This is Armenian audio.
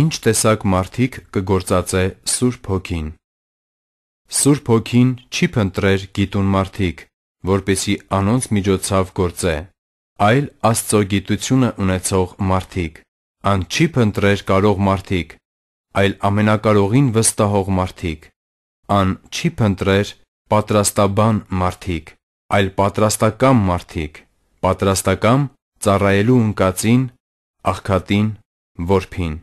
Ինչ տեսակ մարդիկ կգործածե Սուրբ Հոգին։ Սուրբ Հոգին չի փնտրեր գիտուն մարդիկ, որպեսի անոնց միջոցով գործե, այլ Աստծո գիտությունը ունեցող մարդիկ։ Ան չի փնտրեր կարող մարդիկ, այլ ամենակարողին վստահող մարդիկ։ Ան չի փնտրեր պատրաստաբան մարդիկ, այլ պատրաստակամ մարդիկ։ Պատրաստակամ ծառայելու ընկածին, աղքատին, որփին։